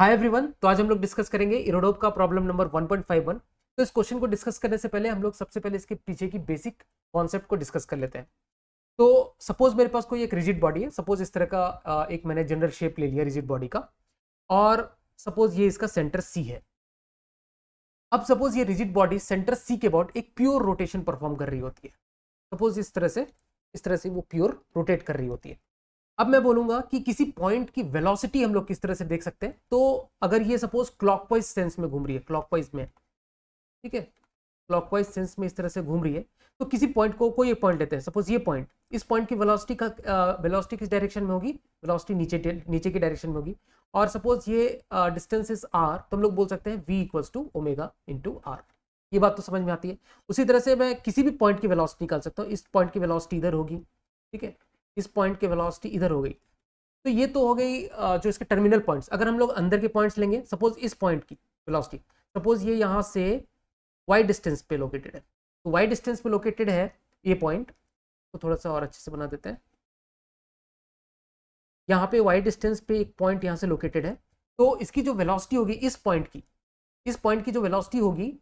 hi everyone तो आज हम लोग डिस्कस करेंगे इरोडोप का प्रॉब्लम नंबर 1.51 तो इस क्वेश्चन को डिस्कस करने से पहले हम लोग सबसे पहले इसके पीछे की बेसिक कॉन्सेप्ट को डिस्कस कर लेते हैं तो सपोज मेरे पास कोई एक रिजिड बॉडी है सपोज इस तरह का एक मैंने जनरल शेप ले लिया रिजिड बॉडी का और सपोज ये इसका सेंटर सी है अब सपोज ये रिजिड बॉडी सेंटर सी के अबाउट एक प्योर रोटेशन परफॉर्म कर रही होती है सपोज इस तरह से इस तरह से वो प्योर रोटेट कर रही होती है अब मैं बोलूंगा कि किसी पॉइंट की वेलोसिटी हम लोग किस तरह से देख सकते हैं तो अगर ये सपोज क्लॉकवाइज सेंस में घूम रही है क्लॉकवाइज में ठीक है क्लॉकवाइज सेंस में इस तरह से घूम रही है तो किसी पॉइंट को कोई एक पॉइंट लेते हैं सपोज ये पॉइंट इस पॉइंट की वेलोसिटी का वेलोसिटी किस डायरेक्शन में होगी वेलोसिटी नीचे नीचे की डायरेक्शन में होगी और सपोज ये डिस्टेंस इज आर तो हम लोग बोल सकते हैं V equals to omega into R ये बात तो समझ में आती है उसी तरह से मैं किसी भी पॉइंट की वेलोसिटी निकाल सकता हूँ इस पॉइंट की वेलोसिटी इधर होगी ठीक है इस पॉइंट की वेलोसिटी इधर हो गई तो ये तो हो गई जो इसके टर्मिनल पॉइंट्स अगर हम लोग अंदर के पॉइंट्स लेंगे सपोज इस पॉइंट की वेलोसिटी सपोज ये यहाँ से वाई डिस्टेंस पे लोकेटेड है तो वाई डिस्टेंस पे लोकेटेड है ये पॉइंट तो थोड़ा सा और अच्छे से बना देते हैं यहाँ पे वाई डिस्टेंस पे एक पॉइंट यहाँ से लोकेटेड है तो इसकी जो वेलोसिटी होगी इस पॉइंट की इस पॉइंट की जो वेलोसिटी होगी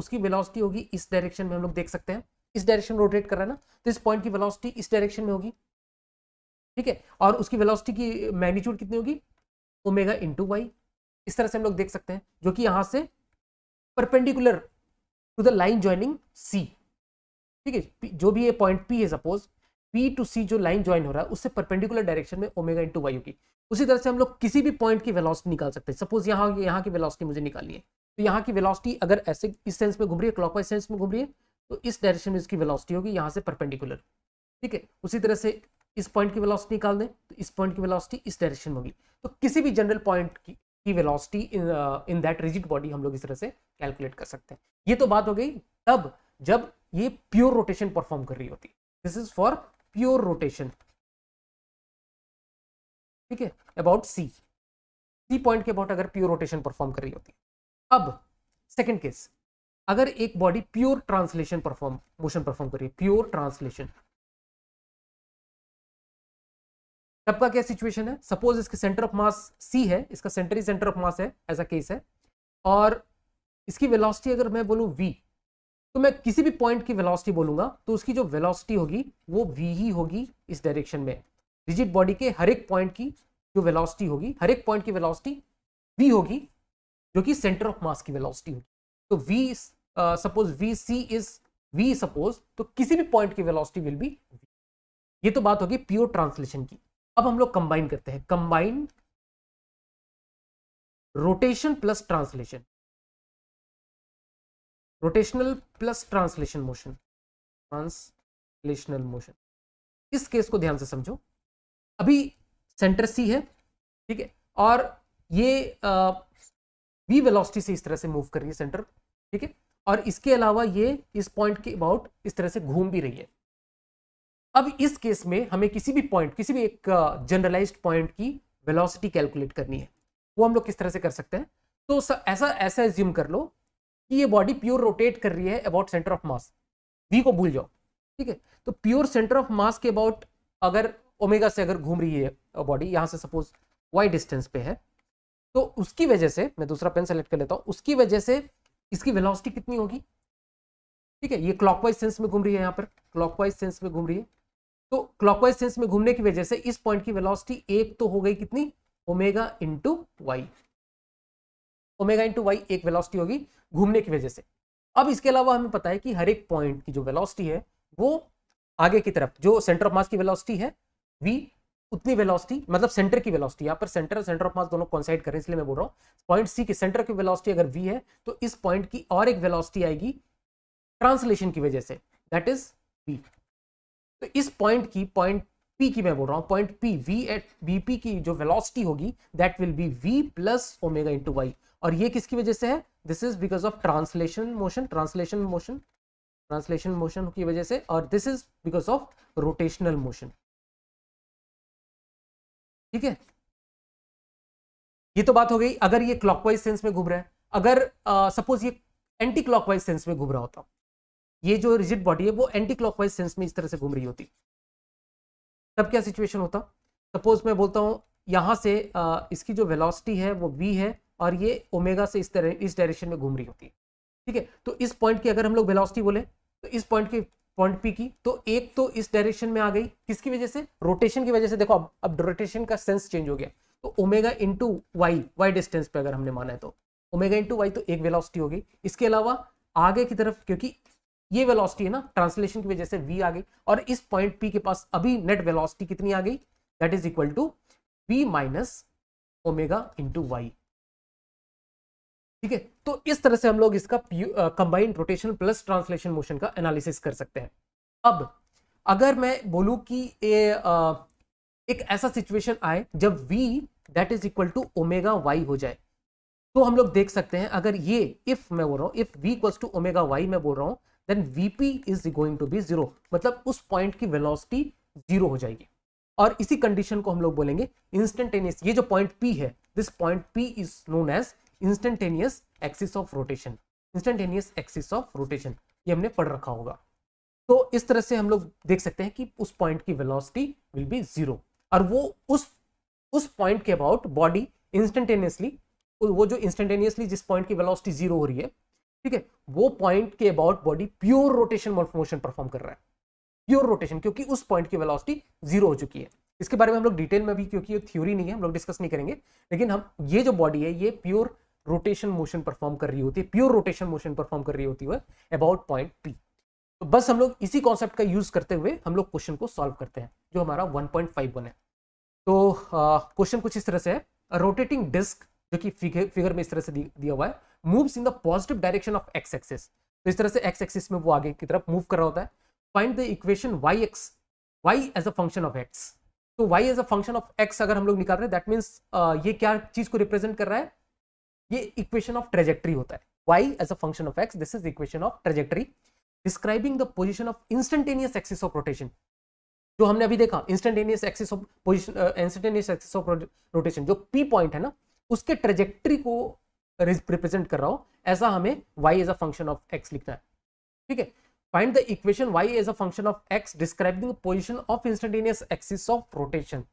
उसकी वेलोसिटी होगी इस डायरेक्शन में हम लोग देख सकते हैं इस डायरेक्शन रोटेट कर रहा है ना तो इस पॉइंट की वेलोसिटी इस डायरेक्शन में होगी ठीक है और उसकी वेलोसिटी की मैग्नीट्यूड कितनी होगी ओमेगा इंटू वाई इस तरह से हम लोग देख सकते हैं जो कि यहां से perpendicular to the line joining C ठीक है जो भी ये पॉइंट पी है सपोज पी टू सी जो लाइन ज्वाइन हो रहा है उससे परपेंडिकुलर डायरेक्शन में ओमेगा इंटू वाई होगी उसी तरह से हम लोग किसी भी पॉइंट की वेलोसिटी निकाल सकते हैं सपोज यहाँ यहाँ की वेलोसिटी मुझे निकालनी है तो यहाँ की वेलोसिटी अगर ऐसे इस सेंस में घूम रही है क्लॉकवाइज सेंस में घूम रही है तो इस डायरेक्शन में इसकी वेलोसिटी होगी यहाँ से परपेंडिकुलर ठीक है उसी तरह से इस पॉइंट की वेलोसिटी निकाल दें तो इस पॉइंट की वेलोसिटी इस डायरेक्शन में होगी तो किसी भी जनरल पॉइंट की की velocity in that rigid body हम लोग इस तरह से कैलकुलेट कर सकते हैं ये तो बात हो गई तब जब ये प्योर रोटेशन परफॉर्म कर रही होती this is for pure rotation ठीक है अबाउट सी सी पॉइंट के अबाउट अगर प्योर रोटेशन परफॉर्म कर रही होती अब सेकेंड केस अगर एक body pure translation perform motion perform कर रही है प्योर ट्रांसलेशन तब का क्या सिचुएशन है सपोज इसके सेंटर ऑफ मास सी है इसका सेंटर ही सेंटर ऑफ मास है एज अ केस है और इसकी वेलोसिटी अगर मैं बोलूं वी तो मैं किसी भी पॉइंट की वेलोसिटी बोलूंगा तो उसकी जो वेलोसिटी होगी वो वी ही होगी इस डायरेक्शन में रिजिड बॉडी के हर एक पॉइंट की जो वेलोसिटी होगी हर एक पॉइंट की वेलोसिटी वी होगी जो कि सेंटर ऑफ मास की वेलोसिटी होगी तो V suppose V C is V suppose तो किसी भी पॉइंट की वेलोसिटी विल बी ये तो बात होगी प्योर ट्रांसलेशन की अब हम लोग कंबाइन करते हैं combine rotation plus translation rotational plus translation motion translational motion इस केस को ध्यान से समझो अभी सेंटर सी है ठीक है और ये वी वेलोसिटी से इस तरह से मूव कर रही है सेंटर ठीक है और इसके अलावा ये इस पॉइंट के अबाउट इस तरह से घूम भी रही है अब इस केस में हमें किसी भी पॉइंट किसी भी एक जनरलाइज्ड uh, पॉइंट की वेलोसिटी कैलकुलेट करनी है वो हम लोग किस तरह से कर सकते हैं तो ऐसा ऐसा एज्यूम कर लो कि ये बॉडी प्योर रोटेट कर रही है about centre of mass V को भूल जाओ ठीक है तो प्योर सेंटर ऑफ मास के अबाउट अगर ओमेगा से अगर घूम रही है बॉडी यहाँ से सपोज वाई डिस्टेंस पे है तो उसकी वजह से मैं दूसरा पेन सेलेक्ट कर लेता हूँ उसकी वजह से इसकी वेलोसिटी कितनी होगी ठीक है ये क्लॉकवाइज सेंस में घूम रही है यहाँ पर क्लॉकवाइज सेंस में घूम रही है तो क्लॉकवाइज सेंस में घूमने की वजह से इस पॉइंट की वेलोसिटी एक तो हो गई कितनी omega into Y omega into Y एक वेलोसिटी होगी घूमने की वजह से अब इसके अलावा हमें पता है कि हर एक पॉइंट की जो वेलोसिटी है वो आगे की तरफ जो सेंटर ऑफ मास की वेलोसिटी है वी उतनी वेलोसिटी मतलब सेंटर की वेलोसिटी यहाँ पर सेंटर और सेंटर ऑफ मास दोनों कॉन्साइड करें इसलिए मैं बोल रहा हूँ पॉइंट सी की सेंटर की वेलोसिटी अगर वी है तो इस पॉइंट की और एक वेलोसिटी आएगी ट्रांसलेशन की वजह से दैट इज वी तो इस पॉइंट की पॉइंट पी की मैं बोल रहा हूं point P V at B P की जो वेलोसिटी होगी that will be V plus omega into Y और ये किसकी वजह से है this is because of translation motion translation motion translation motion की वजह से और this is because of rotational motion ठीक है ये तो बात हो गई अगर ये क्लॉकवाइज सेंस में घूम रहा है अगर सपोज uh, ये एंटी क्लॉकवाइज सेंस में घूम रहा होता ये जो रिजिड बॉडी है वो एंटी क्लॉकवाइज सेंस में इस तरह से घूम रही होती तब क्या सिचुएशन होता सपोज मैं बोलता हूँ यहाँ से आ, इसकी जो वेलोसिटी है वो वी है और ये ओमेगा से इस तरह इस डायरेक्शन में घूम रही होती है ठीक है तो इस पॉइंट की अगर हम लोग वेलोसिटी बोले तो इस पॉइंट की पॉइंट पी की तो एक तो इस डायरेक्शन में आ गई किसकी वजह से रोटेशन की वजह से देखो अब अब रोटेशन का सेंस चेंज हो गया तो omega into Y Y distance पे अगर हमने माना है तो ओमेगा इंटू वाई तो एक वेलोसिटी होगी इसके अलावा आगे की तरफ क्योंकि ये वेलोसिटी है ना ट्रांसलेशन की वजह से वी आ गई और इस पॉइंट पी के पास अभी नेट वेलोसिटी कितनी आ गई that is equal to V minus omega into Y ठीक है तो इस तरह से हम लोग इसका combined rotation plus translation motion का एनालिसिस कर सकते हैं अब अगर मैं बोलू कि ए, आ, एक ऐसा सिचुएशन आए जब V that is equal to omega Y हो जाए तो हम लोग देख सकते हैं अगर ये इफ मैं बोल रहा हूँ if V equals to omega Y मैं बोल रहा हूँ then VP is going to be zero मतलब उस पॉइंट की वेलोसिटी जीरो हो जाएगी और इसी कंडीशन को हम लोग बोलेंगे इंस्टेंटेनियस ये जो पॉइंट पी है this point P is known as instantaneous axis of rotation instantaneous axis of rotation ये हमने पढ़ रखा होगा तो इस तरह से हम लोग देख सकते हैं कि उस पॉइंट की वेलोसिटी विल बी जीरो और वो उस उस पॉइंट के अबाउट बॉडी इंस्टेंटेनियसली वो जो इंस्टेंटेनियसली जिस पॉइंट की वेलोसिटी जीरो हो रही है ठीक है वो पॉइंट के about body pure rotation motion perform कर रहा है प्योर रोटेशन क्योंकि उस पॉइंट की वेलोसिटी जीरो हो चुकी है इसके बारे में हम लोग डिटेल में भी क्योंकि थ्योरी नहीं है हम लोग डिस्कस नहीं करेंगे लेकिन हम ये जो बॉडी है ये प्योर रोटेशन मोशन परफॉर्म कर रही होती है प्योर रोटेशन मोशन परफॉर्म कर रही होती है अबाउट पॉइंट पी तो बस हम लोग इसी कॉन्सेप्ट का यूज करते हुए हम लोग क्वेश्चन को सॉल्व करते हैं जो हमारा 1.51 है तो क्वेश्चन कुछ इस तरह से है रोटेटिंग डिस्क जो कि फिगर में इस तरह से दिया हुआ है moves in the positive direction of X axis तो इस तरह से एक्स एक्सिस में वो आगे की तरफ मूव कर रहा होता है find the equation Y X Y as a function of X तो Y as a function of X अगर हम लोग निकाल रहे हैं दैट मीन्स ये क्या चीज को रिप्रेजेंट कर रहा है ये इक्वेशन ऑफ ट्रेजेक्ट्री होता है Y as a function of X this is equation of trajectory describing the position of instantaneous axis of rotation जो हमने अभी देखा instantaneous axis of position instantaneous axis of rotation जो पी पॉइंट है ना उसके ट्रेजेक्ट्री को रिप्रेजेंट कर रहा हूं ऐसा हमें Y as a function of X लिखना है ठीक है find the equation Y as a function of X describing position of instantaneous axis of rotation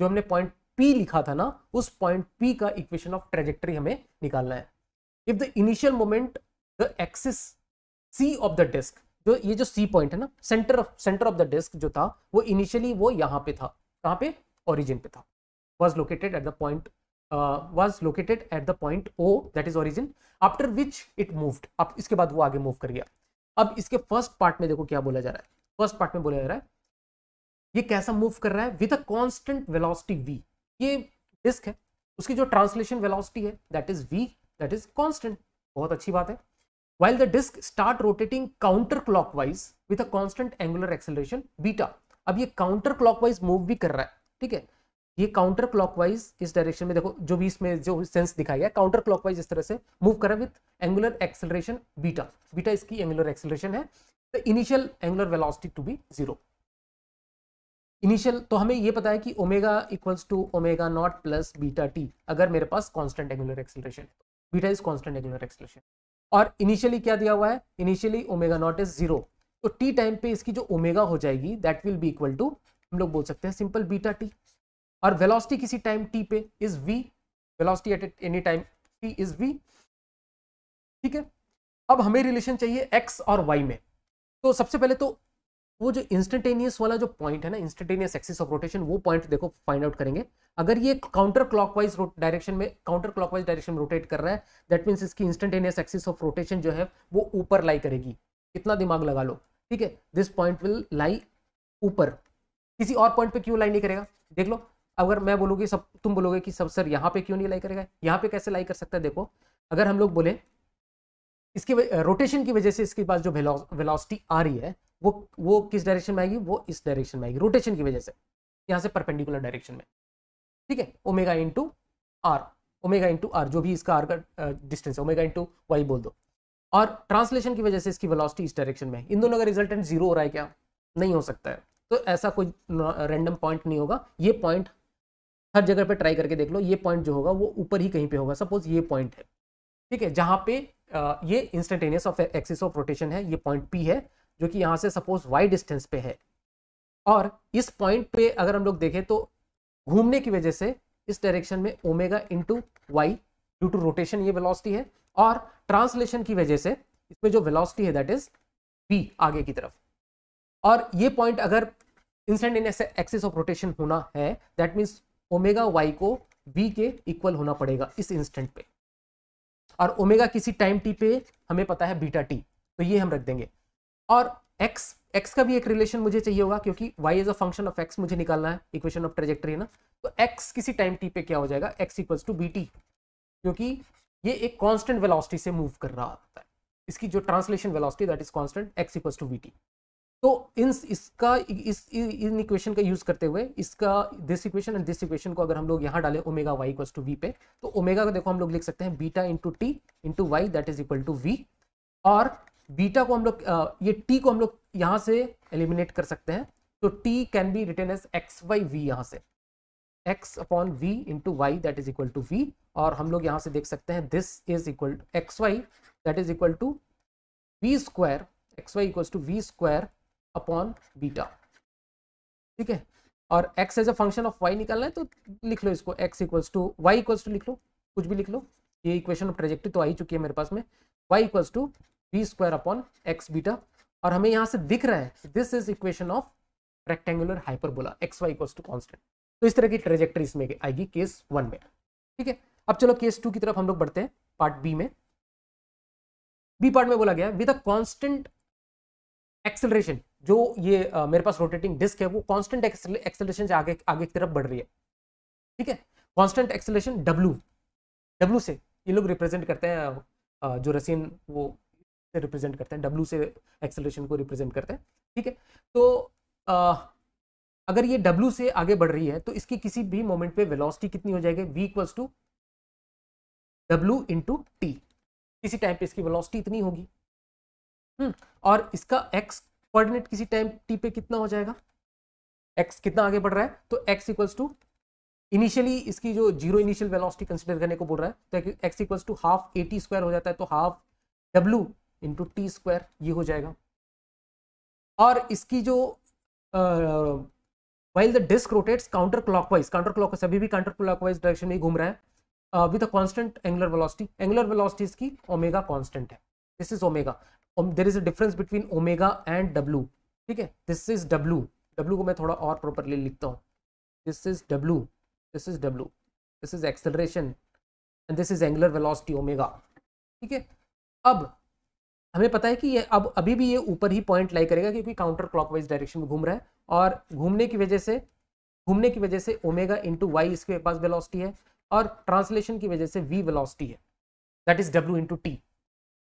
जो हमने पॉइंट पी लिखा था ना उस पॉइंट पी का इक्वेशन ऑफ ट्रेजेक्ट्री हमें निकालना है if the initial moment the axis C of the desk जो ये जो सी पॉइंट है ना centre of centre of the desk जो था वो इनिशियली वो यहाँ पे था कहाँ पे ओरिजिन पे था was located at the point uh, was located at the point O that is origin after which it moved अब इसके बाद वो आगे मूव कर गया अब इसके फर्स्ट पार्ट में देखो क्या बोला जा रहा है फर्स्ट पार्ट में बोला जा रहा है ये कैसा मूव कर रहा है with a constant velocity V ये डिस्क है उसकी जो ट्रांसलेशन वेलॉसिटी है that is V that is constant बहुत अच्छी बात है while the disc start rotating counter clockwise with a constant angular acceleration beta अब ये काउंटर क्लॉक वाइज मूव भी कर रहा है ठीक है ये काउंटर क्लॉकवाइज इस डायरेक्शन में देखो जो भी इसमें जो सेंस दिखाई है काउंटर क्लॉकवाइज इस तरह से मूव करा with angular acceleration beta beta इसकी एंगुलर एक्सेलरेशन है the initial angular velocity to be zero initial तो हमें ये पता है कि omega equals to omega naught plus beta t अगर मेरे पास constant angular acceleration beta is constant angular acceleration और इनिशियली क्या दिया हुआ है initially omega naught is zero तो टी टाइम पे इसकी जो ओमेगा हो जाएगी that will be equal to हम लोग बोल सकते हैं सिंपल बीटा टी और वेलोसिटी किसी टाइम टी पे is v velocity at any time t is v ठीक है अब हमें रिलेशन चाहिए एक्स और वाई में तो सबसे पहले तो वो जो इंस्टेंटेनियस वाला जो पॉइंट है ना इंस्टेंटेनियस एक्सिस ऑफ रोटेशन वो पॉइंट देखो फाइंड आउट करेंगे अगर ये काउंटर क्लॉकवाइज डायरेक्शन में काउंटर क्लॉकवाइज डायरेक्शन में रोटेट कर रहा है दैट मीन्स इसकी इंस्टेंटेनियस एक्सिस ऑफ रोटेशन जो है वो ऊपर लाई करेगी कितना दिमाग लगा लो ठीक है दिस पॉइंट विल लाई ऊपर किसी और पॉइंट पे क्यों लाई नहीं करेगा देख लो अगर मैं बोलूँगी सब तुम बोलोगे कि सब सर यहाँ पे क्यों नहीं लाई करेगा यहाँ पे कैसे लाई कर सकता है देखो अगर हम लोग बोले इसकी रोटेशन की वजह से इसके पास जो वेलोसिटी आ रही है वो वो किस डायरेक्शन में आएगी वो इस डायरेक्शन में आएगी रोटेशन की वजह से यहाँ से परपेंडिकुलर डायरेक्शन में ठीक है omega into r omega into r जो भी इसका आर का डिस्टेंस है ओमेगा इंटू वाई बोल दो और ट्रांसलेशन की वजह से इसकी वेलोसिटी इस डायरेक्शन में इन दोनों का रिजल्टेंट जीरो हो रहा है क्या नहीं हो सकता है तो ऐसा कोई रैंडम पॉइंट नहीं होगा ये पॉइंट हर जगह पे ट्राई करके देख लो ये पॉइंट जो होगा वो ऊपर ही कहीं पे होगा सपोज ये पॉइंट है ठीक है जहां पे ये instantaneous of axis of rotation है ये पॉइंट पी है जो कि यहाँ से सपोज वाई डिस्टेंस पे है और इस पॉइंट पे अगर हम लोग देखें तो घूमने की वजह से इस डायरेक्शन में omega into y due to rotation ये वेलोसिटी है और ट्रांसलेशन की वजह से इसमें जो वेलोसिटी है दैट इज बी आगे की तरफ और ये पॉइंट अगर इंस्टेंटेनियस एक्सिस ऑफ रोटेशन होना है दैट मीन्स ओमेगा वाई को वी के इक्वल होना पड़ेगा इस इंस्टेंट पे और ओमेगा किसी टाइम टी पे हमें पता है बीटा टी तो ये हम रख देंगे और एक्स एक्स का भी एक रिलेशन मुझे चाहिए होगा क्योंकि y is a function of x मुझे निकालना है इक्वेशन ऑफ ट्रेजेक्टरी ना तो एक्स किसी टाइम टी पे क्या हो जाएगा x equals to b t क्योंकि ये एक कांस्टेंट वेलोसिटी से मूव कर रहा होता है इसकी जो translation velocity that is constant x equals to b t तो इन इसका इस इन इक्वेशन का यूज करते हुए इसका this equation and this equation को अगर हम लोग यहाँ डालें omega y equal to v पे तो ओमेगा को देखो हम लोग लिख सकते हैं beta into t into y that is equal to v और बीटा को हम लोग ये टी को हम लोग यहाँ से एलिमिनेट कर सकते हैं तो t can be written as x y v यहाँ से x upon v into y that is equal to v और हम लोग यहाँ से देख सकते हैं this is equal to x y that is equal to v square x y equal to v square upon beta ठीक है और x as a function of y निकालना है तो लिख लो इसको x equals to Y equals to लिख लो कुछ भी लिख लो ये इक्वेशन ऑफ ट्रेजेक्टिव तो आ ही चुकी है मेरे पास में y equals to b square upon x beta और हमें यहाँ से दिख रहा है this is equation of rectangular hyperbola x y equals to constant तो इस तरह की ट्रेजेक्टरी इसमें आएगी केस वन में ठीक है अब चलो केस टू की तरफ हम लोग बढ़ते हैं पार्ट बी में बी पार्ट में बोला गया विद अ कॉन्स्टेंट एक्सेलरेशन जो ये आ, मेरे पास रोटेटिंग डिस्क है वो कांस्टेंट एक्सेलेशन से आगे आगे की तरफ बढ़ रही है ठीक है कांस्टेंट एक्सेलेशन डब्लू डब्लू से ये लोग रिप्रेजेंट करते हैं जो रसीन वो रिप्रेजेंट करते हैं डब्लू से एक्सेलेशन को रिप्रेजेंट करते हैं ठीक है तो आ, अगर ये डब्लू से आगे बढ़ रही है तो इसकी किसी भी मोमेंट पे वेलोसिटी कितनी हो जाएगी वी इक्वल्स टू डब्ल्यू इंटू टी किसी टाइम पे इसकी वेलोसिटी इतनी होगी हम्म, और इसका एक्स कोऑर्डिनेट किसी टाइम टी पे कितना हो जाएगा एक्स कितना आगे बढ़ रहा है तो एक्स इक्वल्स टू इनिशियली इसकी जो जीरो इनिशियल वेलोसिटी कंसिडर करने को बोल रहा है तो x equals to half a t square हो जाता है तो हाफ डब्ल्यू इंटू टी स्क्वायर ये हो जाएगा और इसकी जो while the disc rotates counter clockwise counter clock अभी भी काउंटर क्लॉकवाइज डायरेक्शन में घूम रहा है with a constant angular velocity angular velocity इसकी ओमेगा कांस्टेंट है this is omega there is a difference between omega and डब्लू ठीक है दिस इज डब्लू डब्लू को मैं थोड़ा और प्रॉपरली लिखता हूँ this is W this is W this is acceleration and this is angular velocity omega ठीक है अब हमें पता है कि ये अब अभी भी ये ऊपर ही पॉइंट लाई करेगा क्योंकि काउंटर क्लॉकवाइज डायरेक्शन में घूम रहा है और घूमने की वजह से घूमने की वजह से ओमेगा इंटू वाई इसके पास वेलोसिटी है और ट्रांसलेशन की वजह से वी वेलोसिटी है दैट इज डब्ल्यू इंटू टी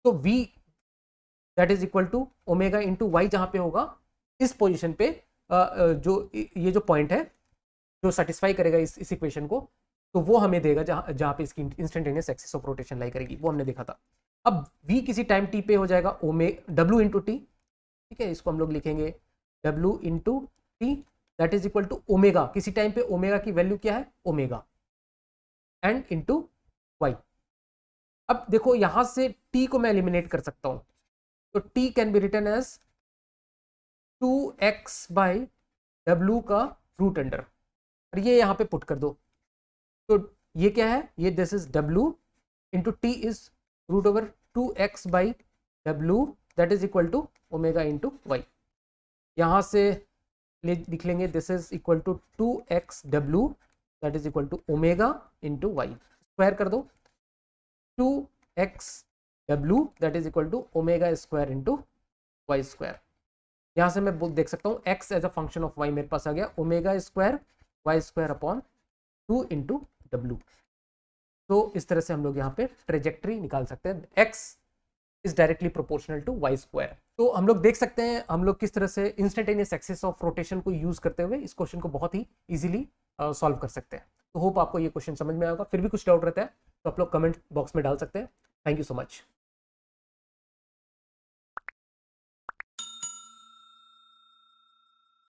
तो v that is equal to omega into y जहाँ पे होगा इस पोजिशन पे जो ये जो पॉइंट है जो सेटिस्फाई करेगा इस इस इक्वेशन को तो वो हमें देगा जहाँ जहाँ पे इसकी instantaneous axis of rotation lie करेगी वो हमने देखा था अब v किसी टाइम t पे हो जाएगा ओमे w इंटू टी ठीक है इसको हम लोग लिखेंगे w into t that is equal to omega किसी टाइम पे ओमेगा की वैल्यू क्या है ओमेगा एंड इंटू वाई अब देखो यहाँ से टी को मैं एलिमिनेट कर सकता हूँ तो t can be written as two x by डब्लू का रूट अंडर और ये यहाँ पे पुट कर दो तो ये क्या है ये this is W into T is root over two x by W that is equal to omega into Y यहाँ से लिख लेंगे this is equal to two X W that is equal to omega into Y square कर दो two X W that is equal to omega square into Y square यहाँ से मैं देख सकता हूँ x as a function of y मेरे पास आ गया omega square y square upon two into डब्ल्यू तो इस तरह से हम लोग यहाँ पे ट्रेजेक्ट्री निकाल सकते हैं x is directly proportional to y square तो हम लोग देख सकते हैं हम लोग किस तरह से इंस्टेंटेनियस एक्सेस ऑफ रोटेशन को यूज करते हुए इस क्वेश्चन को बहुत ही इजीली सॉल्व uh, कर सकते हैं तो होप आपको ये क्वेश्चन समझ में आएगा फिर भी कुछ डाउट रहता है तो आप लोग कमेंट बॉक्स में डाल सकते हैं थैंक यू सो मच